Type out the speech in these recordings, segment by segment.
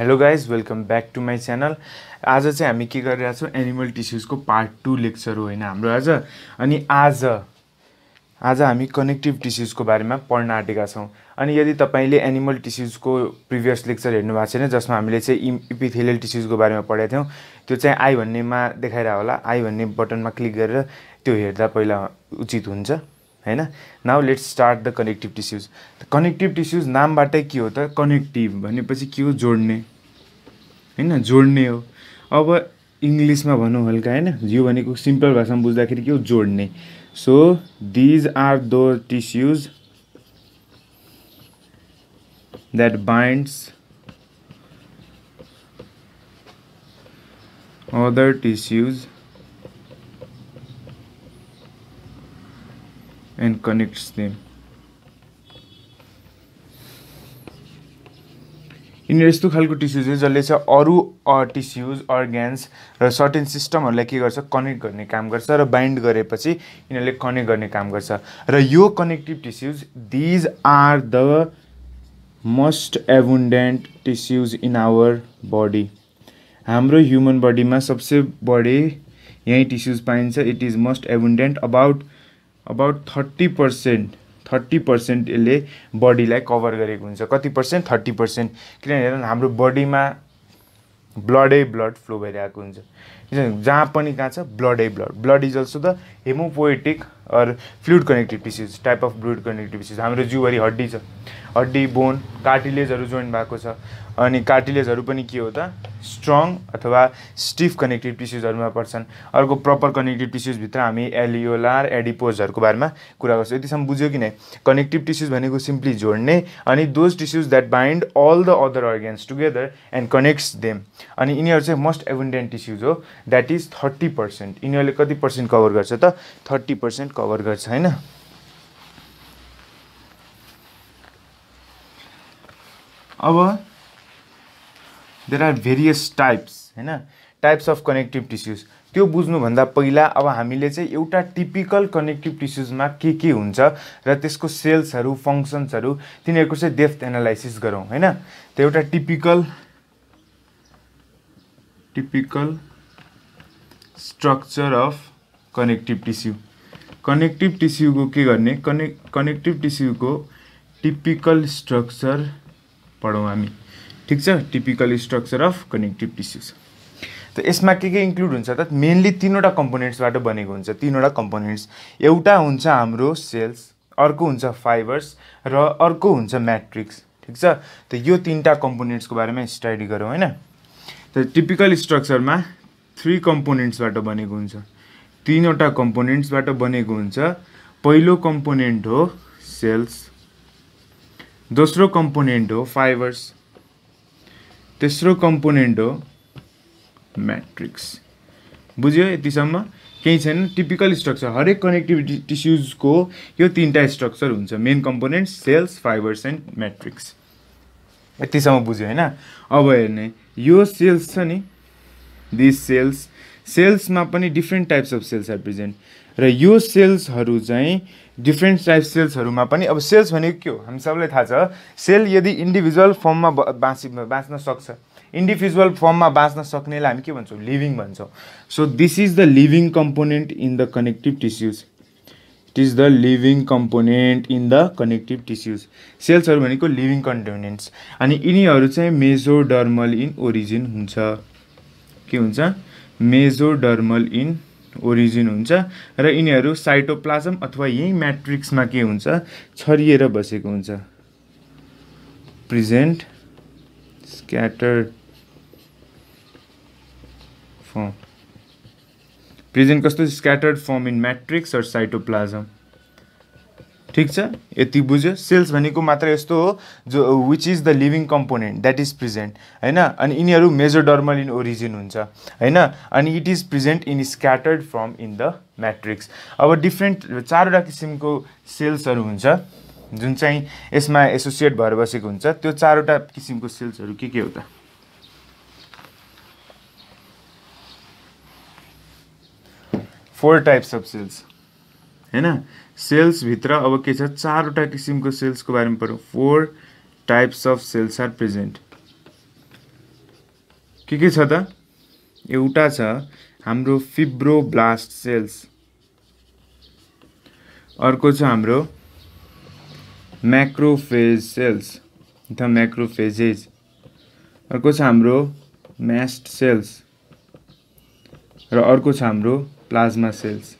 Hello guys welcome back to my channel आज चाहिँ हामी के गरिरहेछौँ एनिमल टिस्युजको पार्ट टू लेक्चर हो होइन हाम्रो आज अनि आज आज हामी कनेक्टिभ टिस्युजको बारेमा पढ्न आँटेका छौँ अनि यदि तपाईँले एनिमल टिस्युजको प्रिभियस लेक्चर हेर्नु भएको छैन जसमा हामीले चाहिँ इपिथेलियल टिस्युजको बारेमा पढेका थियौँ त्यो चाहिँ आई भन्नेमा देखाइरह होला आई भन्ने बटनमा क्लिक गरेर त्यो हेर्दा पहिला उचित हुन्छ होइन now let's start the connective tissues connective tissues नामबाटै के हो त कनेक्टिभ भनेपछि के हो जोड्ने होइन जोड्ने हो अब इङ्ग्लिसमा भनौँ हल्का होइन यो भनेको सिम्पल भाषामा बुझ्दाखेरि के हो जोड्ने so these are those tissues that binds other tissues and connects them यिनीहरू यस्तो खालको टिस्युज हो जसले चाहिँ अरू टिस्युज अर्ग्यान्स र सर्टेन सिस्टमहरूलाई के गर्छ कनेक्ट गर्ने काम गर्छ र बाइन्ड गरेपछि यिनीहरूले कनेक्ट गर्ने काम गर्छ र यो connective tissues these are the most abundant tissues in our body हाम्रो ह्युमन बडीमा सबसे बढी यहीँ टिस्युज पाइन्छ it is most abundant about about thirty percent thirty percent यसले बडीलाई कभर गरेको हुन्छ कति पर्सेन्ट थर्टी पर्सेन्ट किनभने हाम्रो बडीमा ब्लडै ब्लड फ्लो भइरहेको हुन्छ जहाँ पनि कहाँ छ ब्लडै blood blood is also the haemopoietic or fluid connective tissues type of fluid connective tissues हाम्रो जिउभरि हड्डी छ हड्डी बोन कार्टिलेजहरू जोइन भएको छ अनि कार्टिलेजहरू पनि के हो त स्ट्रङ अथवा स्टिफ कनेक्टिभ टिस्युजहरूमा पर्छन् अर्को प्रपर कनेक्टिभ टिस्युजभित्र हामी एलियोलार एडिपोजहरूको बारेमा कुरा गर्छौँ यतिसम्म बुझ्यो कि नै कनेक्टिभ टिस्युज भनेको सिम्पली जोड्ने अनि those tissues that bind all the other organs together and connects them अनि यिनीहरू चाहिँ मोस्ट एभन्डेन्ट टिस्युज हो द्याट इज थर्टी पर्सेन्ट यिनीहरूले कति पर्सेन्ट कभर गर्छ त थर्टी पर्सेन्ट कभर गर्छ होइन अब देयर आर भेरियस टाइप्स होइन टाइप्स अफ कनेक्टिभ टिस्युज त्यो बुझ्नुभन्दा पहिला अब हामीले चाहिँ एउटा टिपिकल कनेक्टिभ टिस्युजमा के के हुन्छ र त्यसको सेल्सहरू फङ्सन्सहरू तिनीहरूको चाहिँ डेफ्थ एनालाइसिस गरौँ होइन त्यो एउटा typical typical structure of connective tissue connective टिस्युको के गर्ने कनेक् कनेक्टिभ टिस्युको टिपिकल स्ट्रक्चर पढौँ हामी ठिक छ typical structure of connective tissues त यसमा के के इन्क्लुड हुन्छ त मेन्ली तिनवटा कम्पोनेन्ट्सबाट बनेको हुन्छ तिनवटा कम्पोनेन्ट्स एउटा हुन्छ हाम्रो सेल्स अर्को हुन्छ फाइबर्स र अर्को हुन्छ म्याट्रिक्स ठिक छ त यो तिनवटा कम्पोनेन्ट्सको बारेमा स्टडी गरौँ होइन त टिपिकल स्ट्रक्चरमा थ्री कम्पोनेन्ट्सबाट बनेको हुन्छ तिनवटा कम्पोनेन्ट्सबाट बनेको हुन्छ पहिलो कम्पोनेन्ट हो सेल्स दोस्रो कम्पोनेन्ट हो फाइबर्स तेस्रो कम्पोनेन्ट हो म्याट्रिक्स बुझ्यो यतिसम्म केही छैन टिपिकल स्ट्रक्चर हरेक कनेक्टिभिटी टिस्युजको यो तिनवटा स्ट्रक्चर हुन्छ main component cells fibres and matrix यतिसम्म बुझ्यो होइन अब हेर्ने यो सेल्स छ नि दिस सेल्स सेल्समा पनि different types of cells are present र यो सेल्सहरू चाहिँ डिफ्रेन्ट टाइप सेल्सहरूमा पनि अब सेल्स भनेको के हो हामी सबैलाई थाहा छ सेल यदि इन्डिभिजुअल फर्ममा बाँचि बाँच्न सक्छ इन्डिभिजुअल फर्ममा बाँच्न सक्नेलाई हामी के भन्छौँ लिभिङ भन्छौँ so this is the living component in the connective tissues it is the living component in the connective tissues सेल्सहरू भनेको लिभिङ कम्पोनेन्ट्स अनि यिनीहरू चाहिँ मेजोडर्मल इन ओरिजिन हुन्छ के हुन्छ मेजोडर्मल इन ओरिजिन हुन्छ र यिनीहरू साइटोप्लाजम अथवा यही म्याट्रिक्समा के हुन्छ छरिएर बसेको हुन्छ प्रिजेन्ट स्क्याटर्ड फर्म प्रेजेन्ट कस्तो scattered form in matrix or cytoplasm ठिक छ यति बुझ्यो सेल्स भनेको मात्र यस्तो हो जो which is the living component that is present होइन अनि यिनीहरू डर्मल इन ओरिजिन हुन्छ होइन अनि it is present in scattered from in the matrix अब डिफ्रेन्ट चारवटा किसिमको सेल्सहरू हुन्छ जुन चाहिँ यसमा एसोसिएट भएर बसेको हुन्छ त्यो चारवटा किसिमको सेल्सहरू के के हो त फोर टाइप्स अफ सेल्स होइन सेल्सभित्र अब के छ चारवटा किसिमको सेल्सको बारेमा पढौँ four types of cells are present के के छ त एउटा छ हाम्रो फिब्रोब्लास्ट सेल्स अर्को छ हाम्रो म्याक्रोफेज सेल्स अथवा म्याक्रोफेजेज अर्को छ हाम्रो म्यास्ट सेल्स र अर्को छ हाम्रो प्लाज्मा सेल्स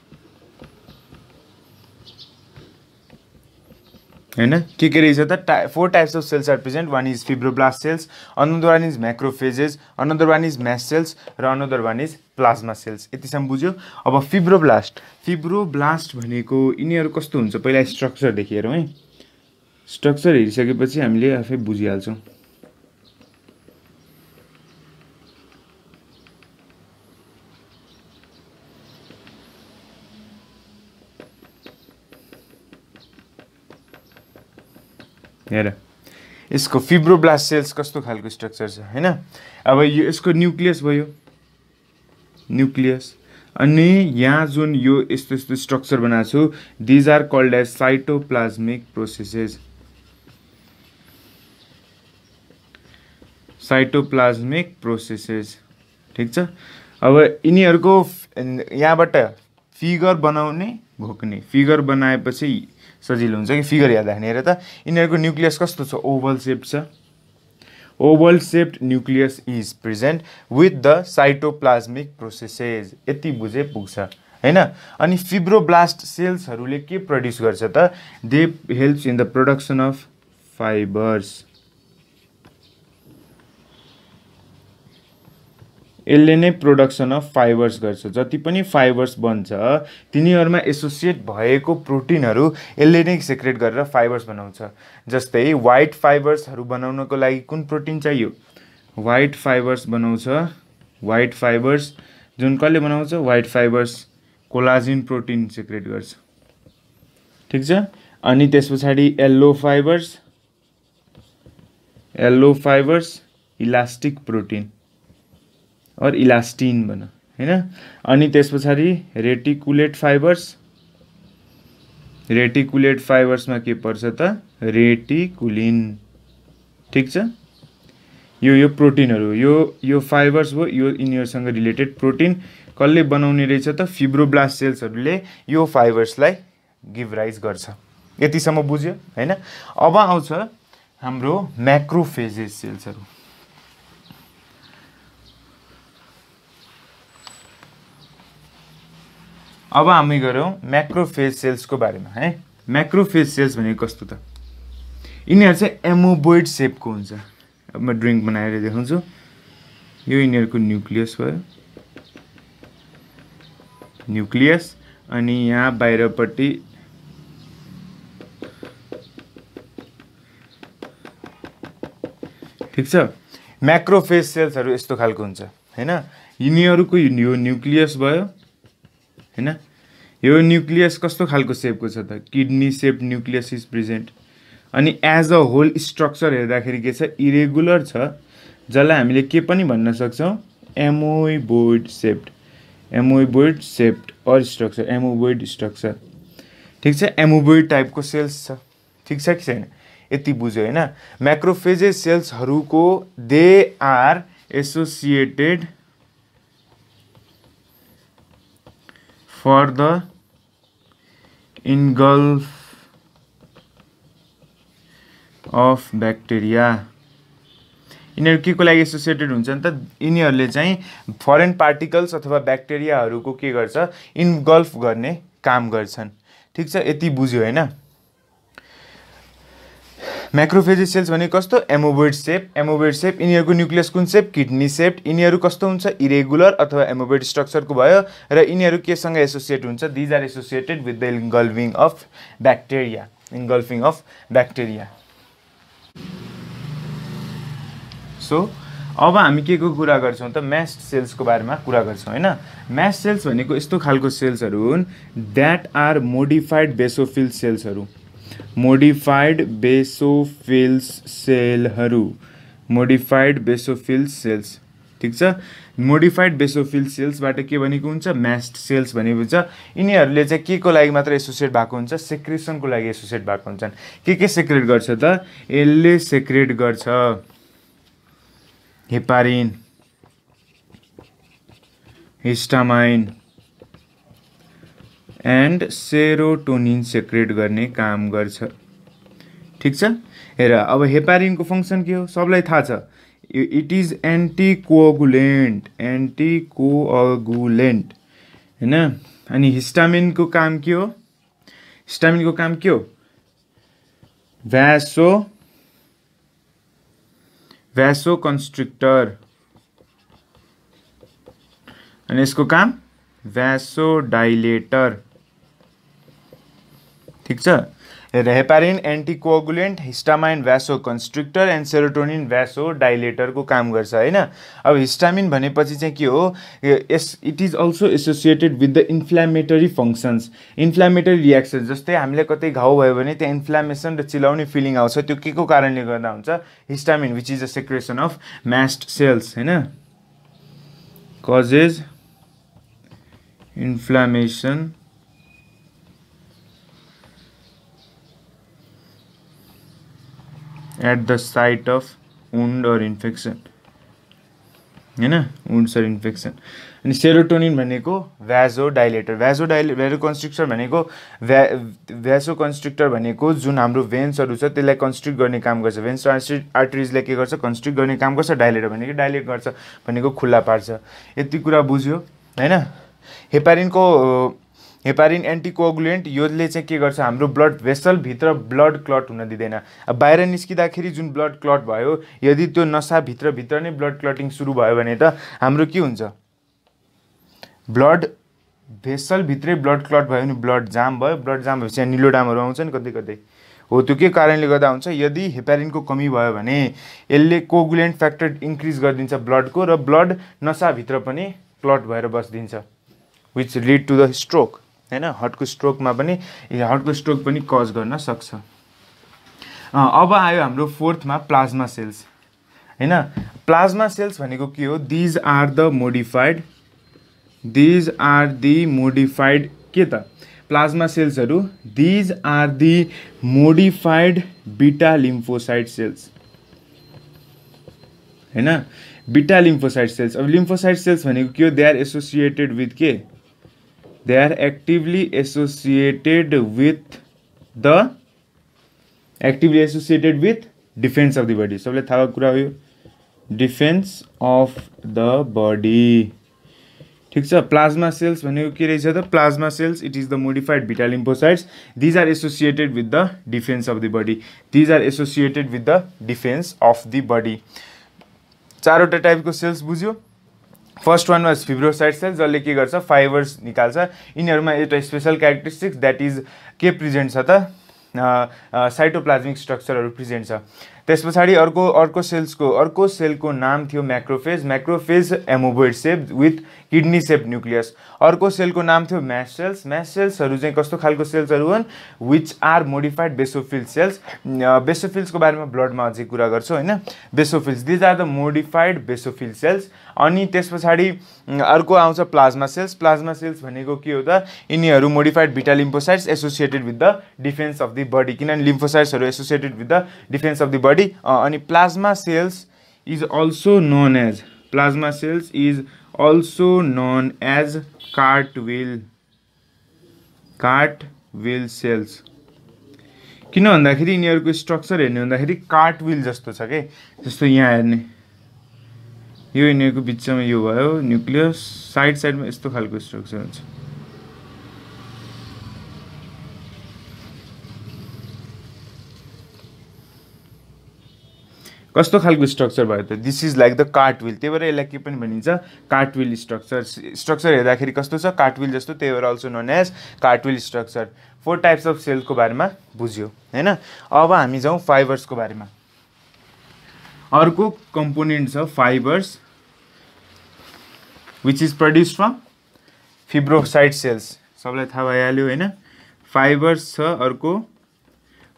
होइन के के रहेछ त टा four types of cells are present one is fibroblast cells another one is macrophages another one is mast cells र another one is plasma cells यतिसम्म बुझ्यो अब फिब्रोब्लास्ट फिब्रोब्लास्ट भनेको यिनीहरू कस्तो हुन्छ पहिला स्ट्रक्चर हेरौँ है स्ट्रक्चर हेरिसकेपछि हामीले आफै बुझिहाल्छौँ हेर यसको फिब्रोब्लास्ट सेल्स कस्तो खालको स्ट्रक्चर छ होइन अब यो यसको न्युक्लियस भयो न्युक्लियस अनि यहाँ जुन यो यस्तो यस्तो स्ट्रक्चर बनाएको छु these are called as cytoplasmic processes cytoplasmic processes ठिक छ अब यिनीहरूको यहाँबाट फिगर बनाउने घोक्ने फिगर बनाएपछि सजिलो हुन्छ कि फिगर हेर्दाखेरि हेर त यिनीहरूको न्युक्लियस कस्तो छ ओभल सेप छ oval shaped nucleus is present with the cytoplasmic processes यति बुझे पुग्छ होइन अनि फिब्रोब्लास्ट सेल्सहरूले के प्रड्युस गर्छ त they helps in the production of fibres यसले नै प्रोडक्सन अफ फाइबर्स गर्छ जति पनि फाइबर्स बन्छ तिनीहरूमा एसोसिएट भएको प्रोटिनहरू यसले नै सेक्रेट गरेर फाइबर्स बनाउँछ जस्तै वाइट फाइबर्सहरू बनाउनको लागि कुन प्रोटिन चाहियो वाइट फाइबर्स बनाउँछ वाइट फाइबर्स जुन कसले बनाउँछ white fibres collagen protein secrete गर्छ ठिक छ अनि त्यस पछाडि yellow fibres yellow fibres elastic protein or elastin भन होइन अनि त्यस पछाडि रेटिकुलेट फाइबर्स रेटिकुलेट फाइबर्समा के पर्छ त रेटिकुलिन ठिक छ यो यो प्रोटिनहरू यो यो फाइबर्स हो यो यिनीहरूसँग रिलेटेड प्रोटिन कसले बनाउने रहेछ त फिब्रोब्लास्ट सेल्सहरूले यो फाइबर्सलाई गिभ राइज गर्छ यतिसम्म बुझ्यो होइन अब आउँछ हाम्रो म्याक्रोफेजेस सेल्सहरू अब हामी गऱ्यौँ म्याक्रोफेज सेल्सको बारेमा है म्याक्रोफेज सेल्स भनेको कस्तो त यिनीहरू चाहिँ एमोबोइड सेपको हुन्छ अब म ड्रिङ्क बनाएर देखाउँछु यो यिनीहरूको न्युक्लियस भयो न्युक्लियस अनि यहाँ बाहिरपट्टि ठिक छ म्याक्रोफेज सेल्सहरू यस्तो खालको हुन्छ होइन यिनीहरूको यो न्युक्लियस भयो होइन यो न्युक्लियस कस्तो खालको सेपको छ त kidney shape nucleus is present अनि एज अ होल स्ट्रक्चर हेर्दाखेरि के छ इरेगुलर छ जसलाई हामीले के पनि भन्न सक्छौँ amoeboid shaped amoeboid shaped or structure amoeboid structure ठिक छ एमोबोइड टाइपको सेल्स छ ठिक छ कि छैन यति बुझ्यो होइन म्याक्रोफेजेस सेल्सहरूको they are associated for the engulf of bacteria यिनीहरू के को लागि एसोसिएटेड हुन्छ नि त यिनीहरूले चाहिँ फरेन पार्टिकल्स अथवा ब्याक्टेरियाहरूको के गर्छ इन्गल्फ गर्ने काम गर्छन् ठिक छ यति बुझ्यो होइन म्याक्रोफेजी सेल्स भने कस्तो एमोबोइड सेप एमोबोइड सेप यिनीहरूको न्युक्लियस कुन सेप किडनी सेप यिनीहरू कस्तो हुन्छ इरेगुलर अथवा एमोबोइड स्ट्रक्चरको भयो र यिनीहरू केसँग एसोसिएट हुन्छ these are associated with the engulfing of bacteria engulfing of bacteria so अब हामी के को कुरा गर्छौँ त म्यास सेल्सको बारेमा कुरा गर्छौँ होइन म्यास सेल्स भनेको यस्तो खालको सेल्सहरू हुन् द्याट आर मोडिफाइड बेसोफिल सेल्सहरू मोडिफाइड बेसोफिल्स सेलहरू मोडिफाइड बेसोफिल्स सेल्स ठिक छ मोडिफाइड बेसोफिल सेल्सबाट के भनेको हुन्छ म्यास्ट सेल्स भनेको हुन्छ यिनीहरूले चाहिँ के को लागि मात्र एसोसिएट भएको हुन्छ सेक्रेसनको लागि एसोसिएट भएको हुन्छन् के के सेक्रेट गर्छ त यसले सेक्रेट गर्छ heparin histamine and serotonin secrete गर्ने काम गर्छ ठिक छ हेर अब हेपारिनको फङ्सन के हो सबलाई थाहा छ it is anticoagulant anti होइन अनि हिस्टामिनको काम के हो हिस्टामिनको काम के हो भ्यासो भ्यासो कन्स्ट्रिक्टर अनि यसको काम भ्यासो डाइलेटर ठिक छ heparin anticoagulant histamine vasoconstrictor and serotonin भ्यासो डाइलेटरको काम गर्छ होइन अब हिस्टामिन भनेपछि चाहिँ के हो यस it is also associated with the inflammatory functions inflammatory reaction जस्तै हामीलाई कतै घाउ भयो भने त्यहाँ इन्फ्लामेसन र चिलाउने फिलिङ आउँछ त्यो के को कारणले गर्दा हुन्छ histamine which is a secretion of mast cells होइन causes inflammation at the site of wound or infection होइन वुन्ड्स अर इन्फेक्सन अनि सेरोटोनिन भनेको भ्याजो डाइलेटर भ्याजो डाइले भ्याजो कन्स्ट्रिक्टर भनेको भ्या भ्यासो कन्स्ट्रिक्टर भनेको जुन हाम्रो भेन्सहरू छ त्यसलाई कन्स्ट्रिक्ट गर्ने काम गर्छ भेन्स आर्टरिजलाई के गर्छ कन्स्ट्रिक्ट गर्ने काम गर्छ डाइलेटर भनेको डाइलेट गर्छ भनेको खुल्ला पार्छ यति कुरा बुझ्यो होइन हेपारिनको हेपारिन एन्टिकोगुलेन्ट यसले चाहिँ के गर्छ हाम्रो ब्लड भेसलभित्र ब्लड क्लट हुन दिँदैन अब बाहिर निस्किँदाखेरि जुन ब्लड क्लट भयो यदि त्यो नसाभित्रभित्र नै ब्लड क्लटिङ सुरु भयो भने त हाम्रो के हुन्छ ब्लड भेसलभित्रै ब्लड क्लट भयो भने ब्लड जाम भयो ब्लड जाम भएपछि यहाँ निलोडामहरू आउँछ नि कतै कतै हो त्यो के कारणले गर्दा हुन्छ यदि हेपारिनको कमी भयो भने यसले कोगुलेन्ट फ्याक्टर इन्क्रिज गरिदिन्छ ब्लडको र ब्लड नसाभित्र पनि क्लट भएर बसिदिन्छ which lead to the stroke होइन हार्टको स्ट्रोकमा पनि हार्टको स्ट्रोक पनि कज गर्न सक्छ अब आयो हाम्रो फोर्थमा प्लाज्मा सेल्स होइन प्लाज्मा सेल्स भनेको के हो these are the modified these are the modified के त प्लाज्मा सेल्सहरू these are the modified beta lymphocyte cells होइन बिटा लिम्फोसाइड सेल्स अब लिम्फोसाइड सेल्स भनेको के हो दे आर एसोसिएटेड विथ के they are actively associated with the actively associated with defense of the body so let us have a defense of the body so plasma cells when you carry the plasma cells it is the modified beta lymphocytes these are associated with the defense of the body these are associated with the defense of the body चारों type को cells बुझियो, first one was fibrocyte cell जसले के गर्छ fibres निकाल्छ यिनीहरूमा एउटा special characteristics that is के प्रेजेन्ट छ त साइटोप्लाज्मिक स्ट्रक्चरहरू प्रेजेन्ट छ त्यस पछाडि अर्को अर्को सेल्सको अर्को सेलको नाम थियो macrophage macrophage amoeboid shape with kidney shape nucleus अर्को सेलको नाम थियो म्यास सेल्स म्यास सेल्सहरू चाहिँ कस्तो खालको सेल्सहरू हुन् which are modified basophil cells बेसोफिल्सको बारेमा ब्लडमा अझै कुरा गर्छु होइन basophils these are the modified basophil cells अनि त्यस पछाडि अर्को आउँछ प्लाज्मा सेल्स प्लाज्मा सेल्स भनेको के हो त यिनीहरू modified beta lymphocytes associated with the defence of the body किनभने लिम्फोसाइट्सहरू associated with the defence of the body अनि plasma cells is also known as plasma cells is also known as cartwheel cartwheel cells किन भन्दाखेरि यिनीहरूको structure हेर्ने भन्दाखेरि कार्टविल जस्तो छ कि जस्तो यहाँ हेर्ने यो यिनीहरूको बिचमा यो भयो न्युक्लियस साइड साइडमा यस्तो खालको स्ट्रक्चर हुन्छ कस्तो खालको स्ट्रक्चर भयो त this is like the cartwheel त्यही भएर यसलाई के पनि भनिन्छ कार्टविल स्ट्रक्चर स्ट्रक्चर हेर्दाखेरि कस्तो छ कार्टविल जस्तो त्यही भएर also known as cartwheel structure four types of सेलको बारेमा बुझ्यो होइन अब हामी जाउँ फाइबर्सको बारेमा अर्को कम्पोनेन्ट छ fibres which is produce from fibrocyte cells सबलाई थाहा भइहाल्यो होइन फाइबर्स छ अर्को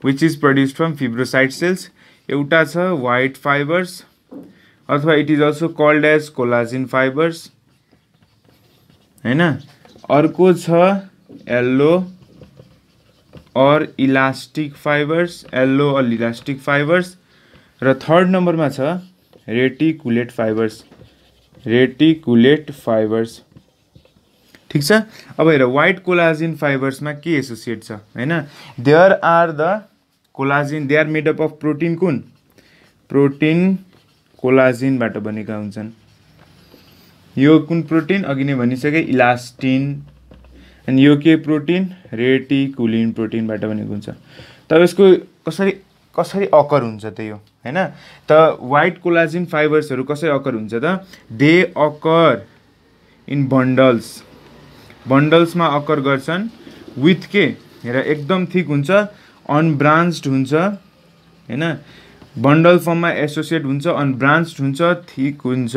which is produce from fibrocyte cells एउटा छ वाइट फाइबर्स अथवा it is also called as collagen fibres होइन अर्को छ yellow or elastic fibres yellow or elastic fibres र थर्ड नम्बरमा छ रेटिकुलेट फाइबर्स रेटिकुलेट फाइबर्स ठिक छ अब हेर वाइट कोलाजिन फाइबर्समा के एसोसिएट छ होइन there are the collagen they are made up of protein कुन प्रोटिन कोलाजिनबाट बनेका हुन्छन् यो कुन प्रोटिन अघि नै भनिसकेँ इलास्टिन अनि यो के प्रोटिन रेटिकुलिन प्रोटिनबाट बनेको हुन्छ तब यसको कसरी कसरी अकर हुन्छ त यो होइन त वाइट कोलाजिन फाइबर्सहरू कसरी अकर हुन्छ त दे अकर इन बन्डल्स बन्डल्समा अकर गर्छन् विथ के र एकदम ठिक हुन्छ अनब्रान्च्ड हुन्छ होइन बन्डल फर्ममा एसोसिएट हुन्छ अनब्रान्च्ड हुन्छ थिक हुन्छ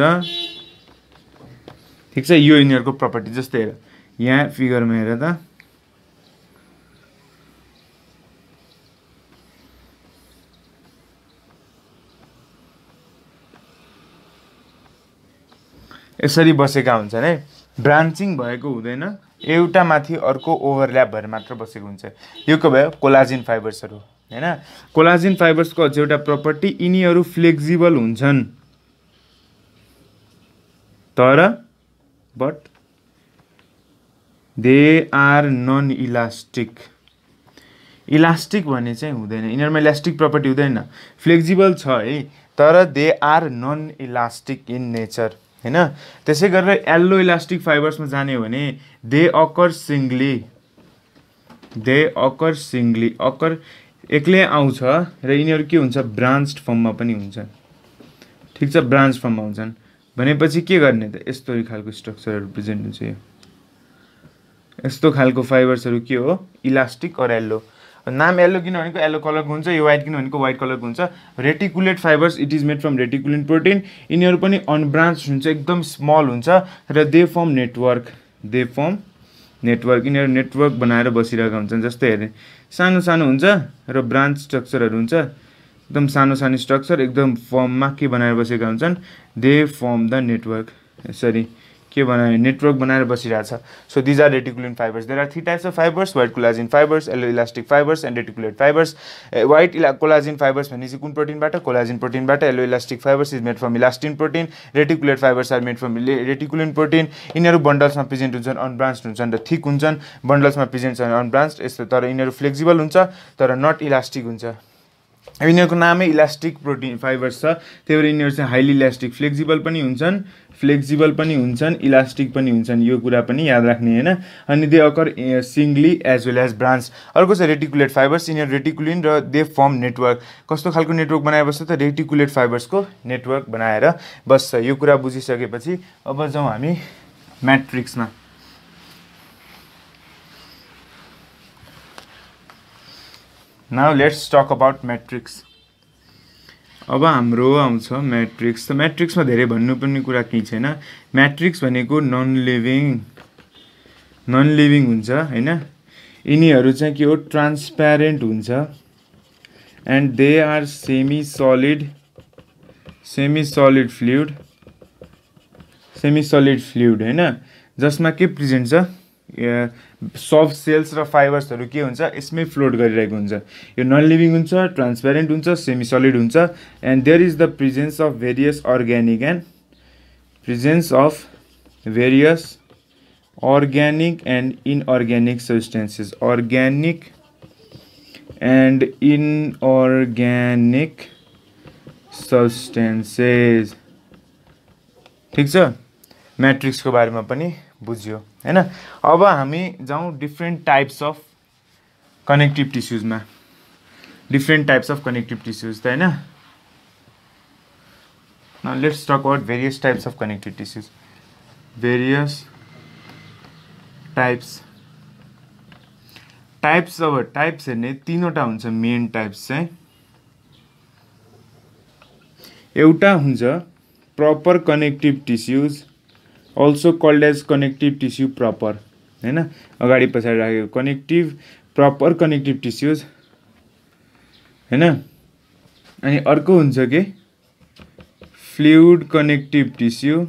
ठिक छ यो यिनीहरूको प्रपर्टी जस्तै हेर यहाँ फिगरमा हेर त यसरी बसेका हुन्छन् है ब्रान्चिङ भएको हुँदैन एउटा माथि अर्को ओभरल्याप भएर मात्र बसेको हुन्छ यो के भयो कोलाजिन फाइबर्सहरू होइन कोलाजिन फाइबर्सको अझ एउटा प्रपर्टी यिनीहरू फ्लेक्जिबल हुन्छन् तर but they are non elastic elastic भन्ने चाहिँ हुँदैन यिनीहरूमा इलास्टिक प्रपर्टी हुँदैन फ्लेक्जिबल छ है तर they are non elastic in nature होइन त्यसै गरेर एल्लो इलास्टिक फाइबर्समा जाने हो भने they occur singly they occur singly occur एक्लै आउँछ र यिनीहरू के हुन्छ ब्रान्च फर्ममा पनि हुन्छ ठिक छ ब्रान्च फर्ममा हुन्छन् भनेपछि के गर्ने त यस्तो खालको स्ट्रक्चरहरू प्रेजेन्ट हुन्छ यो यस्तो खालको फाइबर्सहरू के हो इलास्टिक अर एल्लो नाम किन भनेको येल्लो कलरको हुन्छ यो वाइट किन भनेको वाइट कलरको हुन्छ reticulate fibres it is made from reticulate protein यिनीहरू पनि अनब्रान्च हुन्छ एकदम स्मल हुन्छ र they form network they form network यिनीहरू नेटवर्क बनाएर बसिरहेका हुन्छन् जस्तै हेरे सानो सानो हुन्छ र ब्रान्च स्ट्रक्चरहरू हुन्छ एकदम सानो सानो स्ट्रक्चर एकदम फर्ममा के बनाएर बसेका हुन्छन् they form the network sorry के बनायो नेटवर्क बनाएर बसिरहेको छ so these are reticulin fibres there are three types of fibres white collagen fibres yellow elastic fibres and reticulate fibres white इला कोलाजिन फाइबर्स भने चाहिँ कुन प्रोटिनबाट कोलाजिन प्रोटिनबाट yellow elastic fibres is made from elastin protein reticulate fibres are made from reticulin protein यिनीहरू बन्डल्समा present हुन्छन् अनब्रान्च हुन्छन् र थिक हुन्छन् बन्डल्समा प्रेजेन्ट छन् अनब्रान्स यस्तो तर यिनीहरू फ्लेक्सिबल हुन्छ तर नट इलास्टिक हुन्छ यिनीहरूको नामै इलास्टिक प्रोटिन फाइबर्स छ त्यही भएर यिनीहरू चाहिँ हाइली इलास्टिक फ्लेक्सिबल पनि हुन्छन् फ्लेक्सिबल पनि हुन्छन् इलास्टिक पनि हुन्छन् यो कुरा पनि याद राख्ने होइन अनि they occur singly as well as branch अर्को छ रेटिकुलेट फाइबर्स यिनीहरू रेटिकुलिन र दे फर्म नेटवर्क कस्तो खालको नेटवर्क बस्छ त रेटिकुलेट फाइबर्सको नेटवर्क बनाएर बस्छ यो कुरा बुझिसकेपछि अब जाउँ हामी म्याट्रिक्समा now let's talk about matrix अब हाम्रो आउँछ म्याट्रिक्स त म्याट्रिक्समा धेरै भन्नुपर्ने कुरा केही छैन म्याट्रिक्स भनेको नन लिभिङ नन लिभिङ हुन्छ होइन यिनीहरू चाहिँ के हो ट्रान्सप्यारेन्ट हुन्छ and they are semi solid semi solid fluid semi solid fluid होइन जसमा के प्रेजेन्ट छ सफ्ट सेल्स र फाइबर्सहरू के हुन्छ यसमै फ्लोट गरिरहेको हुन्छ यो नन लिभिङ हुन्छ ट्रान्सपेरेन्ट हुन्छ सेमी सलिड हुन्छ and there is the presence of various organic and presence of various organic and inorganic substances organic and inorganic substances ठिक छ म्याट्रिक्सको बारेमा पनि बुझ्यो है अब हामी जाऊँ different types of connective tissues में different types of connective tissues तो है let's talk about various types of connective tissues various types types अब टाइप्स हेने तीनवटा हो मेन टाइप्स एवटा हो proper connective tissues also called as connective tissue proper होइन अगाडि पछाडि राखेको कनेक्टिभ प्रपर कनेक्टिभ टिस्युज होइन अनि अर्को हुन्छ के फ्लुइड कनेक्टिभ टिस्यु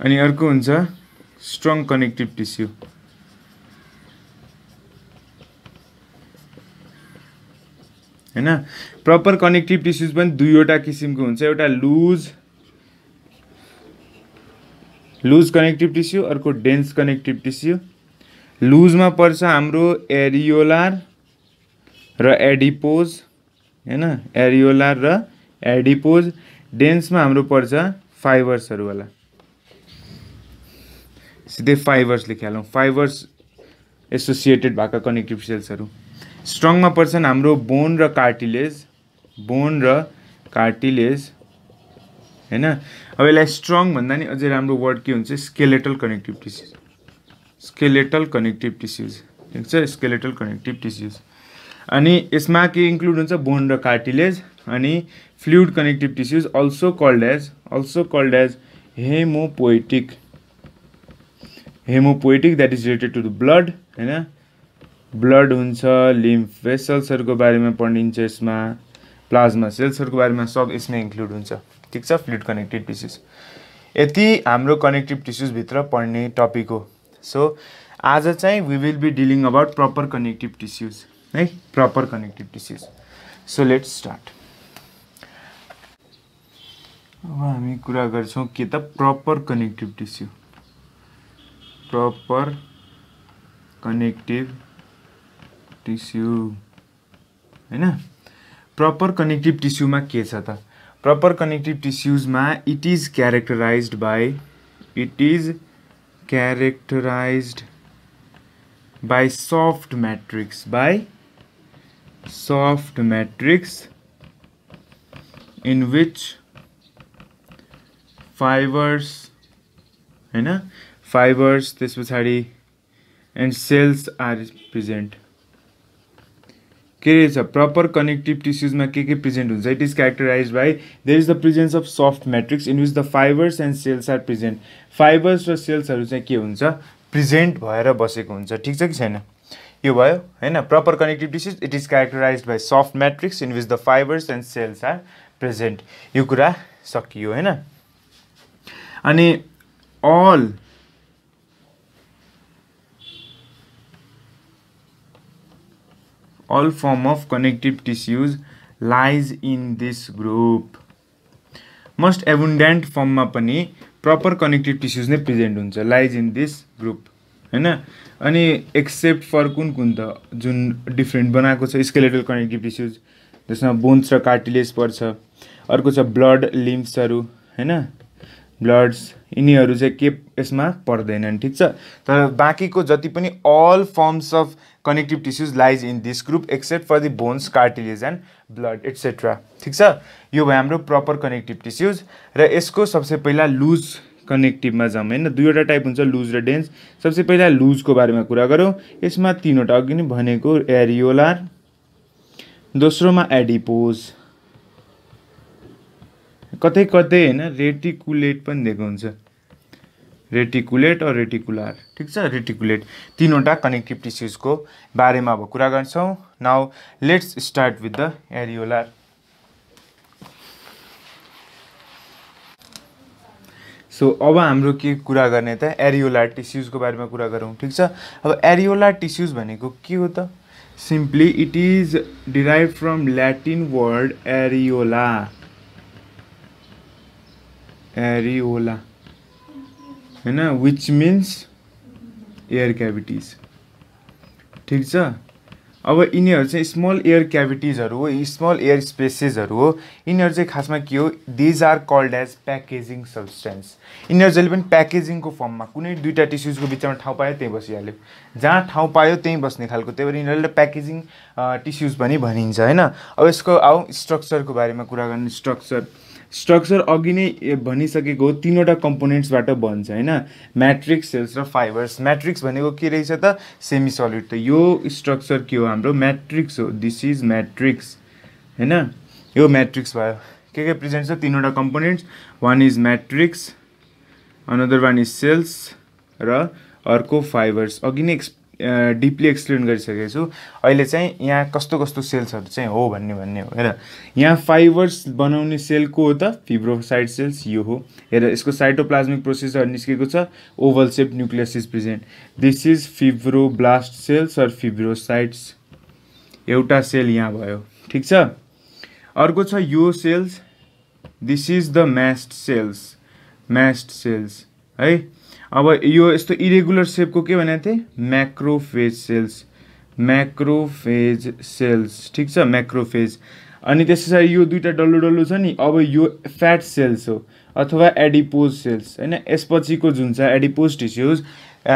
अनि अर्को हुन्छ स्ट्रङ कनेक्टिभ टिस्यु होइन प्रपर कनेक्टिभ टिस्युज पनि दुईवटा किसिमको हुन्छ एउटा लुज लुज कनेक्टिभ टिस्यु अर्को डेन्स कनेक्टिभ टिस्यु लुजमा पर्छ हाम्रो एरियोलार र एडिपोज होइन एरियोलार र एडिपोज डेन्समा हाम्रो पर्छ फाइबर्सहरूवाला सिधै फाइबर्स लेखिहालौँ फाइबर्स एसोसिएटेड भएका कनेक्टिभ सेल्सहरू स्ट्रङमा पर्छन् हाम्रो बोन र कार्टिलेज बोन र कार्टिलेज होइन अब यसलाई स्ट्रङ भन्दा नि अझै राम्रो वर्ड के हुन्छ skeletal connective tissues skeletal connective tissues ठिक छ स्केलेटल कनेक्टिभ टिस्युज अनि यसमा के इन्क्लुड हुन्छ बोन र कार्टिलेज अनि fluid connective tissues also called as also called as haemopoietic haemopoietic that is related to the blood होइन ब्लड हुन्छ लिम्फ भेसल्सहरूको बारेमा पढिन्छ यसमा प्लाज्मा सेल्सहरूको बारेमा सब यसमा इन्क्लुड हुन्छ ठिक छ फ्लुड कनेक्टिभ टिस्युज यति हाम्रो कनेक्टिभ टिस्युजभित्र पढ्ने टपिक हो सो आज चाहिँ we will be dealing about proper connective tissues है proper connective tissues so let start अब हामी कुरा गर्छौँ के त proper connective tissue proper connective tissue होइन प्रपर कनेक्टिभ टिस्युमा के छ त प्रपर कनेक्टिभ टिस्युजमा it is characterize by it is characterize by soft matrix by soft matrix in which fibres होइन फाइबर्स त्यस पछाडि एन्ड सेल्स आर प्रेजेन्ट के रहेछ प्रपर कनेक्टिभ टिस्युजमा के के प्रेजेन्ट हुन्छ it is characterize by there is the presence of soft matrix in which the fibres and cells are present fibres र सेल्सहरू चाहिँ के हुन्छ प्रेजेन्ट भएर बसेको हुन्छ ठिक छ कि छैन यो भयो होइन proper connective tissues it is characterize by soft matrix in which the fibres and cells are present यो कुरा सकियो होइन अनि all all form of connective tissues lies in this group abundant form फर्ममा पनि प्रपर कनेक्टिभ टिस्युज नै present हुन्छ lies in this group होइन अनि एक्सेप्ट फर कुन कुन त जुन डिफ्रेन्ट बनाएको छ स्केलेटल कनेक्टिभ टिस्युज जसमा बोन्स र कार्टिलेज पर्छ अर्को छ ब्लड लिम्सहरू होइन ब्लड्स यिनीहरू चाहिँ के यसमा पर्दैनन् ठिक छ तर बाँकीको जति पनि all forms of connective tissues lies in this group except for the bones cartilage and blood etcetera ठिक छ यो भयो हाम्रो प्रपर कनेक्टिभ टिस्युज र यसको सबसे पहिला लुज कनेक्टिभमा जाउँ होइन दुईवटा टाइप हुन्छ लुज र डेन्स सबसे पहिला लुजको बारेमा कुरा गरौँ यसमा तिनवटा अघि नै भनेको एरियोलार दोस्रोमा एडिपोज कतै कतै होइन रेटिकुलेट पनि दिएको हुन्छ रेटिकुलेट अर रेटिकुलर ठिक छ रेटिकुलेट तिनवटा कनेक्टिभ टिस्युजको बारेमा अब कुरा गर्छौँ now let's start with the areolar so अब हाम्रो के कुरा गर्ने त एरियोलर टिस्युजको बारेमा कुरा गरौँ ठिक छ अब एरियोलर टिस्युज भनेको के हो त simply it is derive from Latin word areola areola होइन विच मिन्स एयर क्याभिटिज ठिक छ अब यिनीहरू चाहिँ स्मल एयर क्याभिटिजहरू हो स्मल एयर स्पेसेसहरू हो यिनीहरू चाहिँ खासमा के हो these are called as packaging substance यिनीहरू जहिले पनि प्याकेजिङको फर्ममा कुनै दुईवटा टिस्युजको बिचमा ठाउँ पायो त्यहीँ बसिहाल्यो जहाँ ठाउँ पायो त्यहीँ बस्ने खालको त्यही भएर यिनीहरूले प्याकेजिङ टिस्युज पनि भनिन्छ होइन अब यसको आउँ स्ट्रक्चरको बारेमा कुरा गर्ने स्ट्रक्चर स्ट्रक्चर अघि नै भनिसकेको तिनवटा कम्पोनेन्ट्सबाट बन्छ होइन म्याट्रिक्स सेल्स र फाइबर्स म्याट्रिक्स भनेको के रहेछ त सेमी सलिड त यो स्ट्रक्चर के हो हाम्रो म्याट्रिक्स हो दिस इज म्याट्रिक्स होइन यो म्याट्रिक्स भयो के के प्रेजेन्ट छ तिनवटा components one is matrix another one is cells र अर्को फाइबर्स अघि नै एक्सप डिपली एक्सप्लेन गरिसकेको छु अहिले चाहिँ यहाँ कस्तो कस्तो सेल्सहरू चाहिँ हो भन्ने भन्ने हो हेर यहाँ फाइबर्स बनाउने सेल को हो त फिब्रोसाइड सेल्स यो हो हेर यसको साइटोप्लाज्मिक प्रोसेसहरू निस्केको छ oval shape nucleus is present this is fibroblast cells or fibrocytes एउटा सेल यहाँ भयो ठिक छ अर्को छ यो cells this is the mast cells mast cells है अब यो यस्तो इरेगुलर सेपको के भनेको थिएँ म्याक्रोफेज सेल्स म्याक्रोफेज सेल्स ठिक छ म्याक्रोफेज अनि त्यस यो दुइटा डल्लो डल्लो छ नि अब यो फ्याट सेल्स हो अथवा एडिपोज सेल्स होइन यसपछिको जुन छ एडिपोज टिस्युज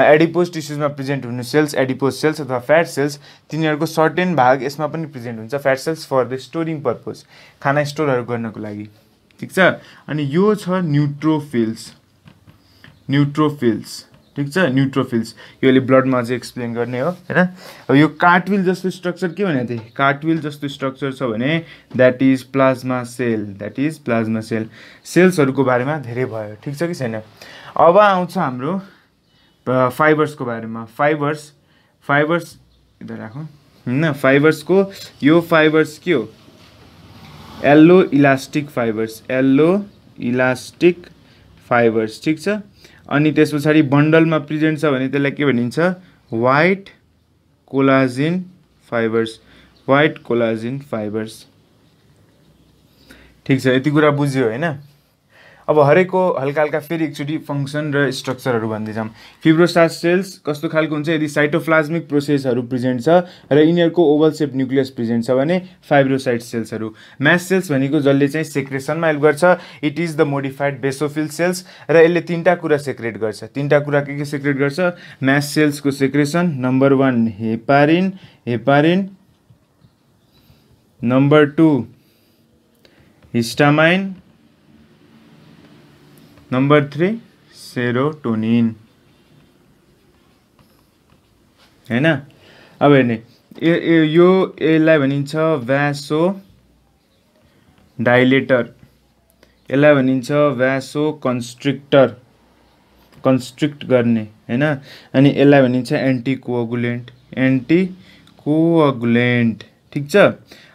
एडिपोज टिस्युजमा प्रेजेन्ट हुने सेल्स एडिपोज सेल्स अथवा फ्याट सेल्स तिनीहरूको सर्टेन भाग यसमा पनि प्रेजेन्ट हुन्छ fat cells for the storing purpose खाना स्टोरहरू गर्नको लागि ठिक छ अनि यो छ न्युट्रोफिल्स न्युट्रोफिल्स ठिक छ न्युट्रोफिल्स यो अहिले ब्लडमा चाहिँ एक्सप्लेन गर्ने हो होइन अब यो कार्टविल जस्तो स्ट्रक्चर के भनेको थिएँ कार्टविल जस्तो स्ट्रक्चर छ भने that is plasma cell that is plasma cell सेल्सहरूको बारेमा धेरै भयो ठिक छ कि छैन अब आउँछ हाम्रो फाइबर्सको बारेमा फाइबर्स फाइबर्स यता राखौँ होइन फाइबर्सको यो फाइबर्स के हो yellow elastic fibres yellow elastic fibres ठिक छ अनि त्यस पछाडि बन्डलमा प्रेजेन्ट छ भने त्यसलाई के भनिन्छ white collagen fibres white collagen fibres ठिक छ यति कुरा बुझ्यो होइन अब हरेकको हल्का हल्का फेरि एकचोटि फङ्सन र स्ट्रक्चरहरू भन्दैछौँ फिब्रोसा सेल्स कस्तो खालको हुन्छ यदि साइटोप्लाज्मिक प्रोसेसहरू प्रेजेन्ट छ र यिनीहरूको ओभल सेप न्युक्लियस प्रेजेन्ट छ भने फाइब्रोसाइट सेल्सहरू म्यास सेल्स भनेको जसले चाहिँ सेक्रेसनमा हेल्प गर्छ it is the modified basophil cells र यसले तिनवटा कुरा सेक्रेट गर्छ तिनवटा कुरा के के सेक्रेट गर्छ म्यास सेल्सको secretion number one heparin heparin number two histamine Number three, serotonin. होइन अब हेर्ने ए यो यसलाई भनिन्छ भ्यासो डाइलेटर यसलाई भनिन्छ भ्यासो कन्स्ट्रिक्टर कन्स्ट्रिक्ट गर्ने होइन अनि यसलाई भनिन्छ एन्टिकोअगुलेन्ट एन्टिकोअगुलेन्ट ठिक छ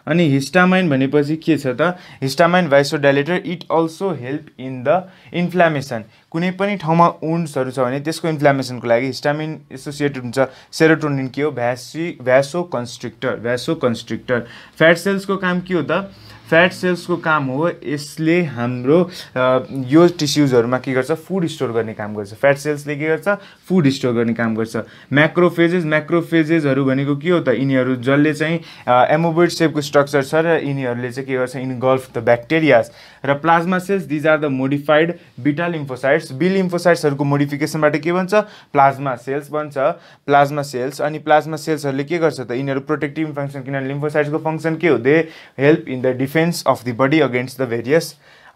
अनि हिस्टामाइन भनेपछि के छ त histamine vasodilator it also help in the inflammation कुनै पनि ठाउँमा उन्ड्सहरू छ भने त्यसको इन्फ्लामेसनको लागि हिस्टामिन एसोसिएटेड हुन्छ सेरोटोनिन के हो भ्यासी भ्यासो कन्स्ट्रिक्टर भ्यासो कन्स्ट्रिक्टर फ्याट सेल्सको काम के हो त फ्याट सेल्सको काम हो यसले हाम्रो यो टिस्युजहरूमा के गर्छ फुड स्टोर गर्ने काम गर्छ फ्याट सेल्सले के गर्छ फुड स्टोर गर्ने काम गर्छ म्याक्रोफेजेस म्याक्रोफेजेसहरू भनेको के हो त यिनीहरू जसले चाहिँ एमोबोइड सेपको स्ट्रक्चर छ र यिनीहरूले चाहिँ के गर्छ इन गल्फ द ब्याक्टेरियास र plasma cells these are the modified बिटाल लिम्फोसाइट्स बिल लिम्फोसाइट्सहरूको मोडिफिकेसनबाट के भन्छ प्लाज्मा सेल्स भन्छ प्लाज्मा सेल्स अनि प्लाज्मा सेल्सहरूले के गर्छ त यिनीहरू प्रोटेक्टिभ फङ्सन किनभने लिम्फोसाइट्सको फङ्सन के हो they help in the defence defence of the body against the various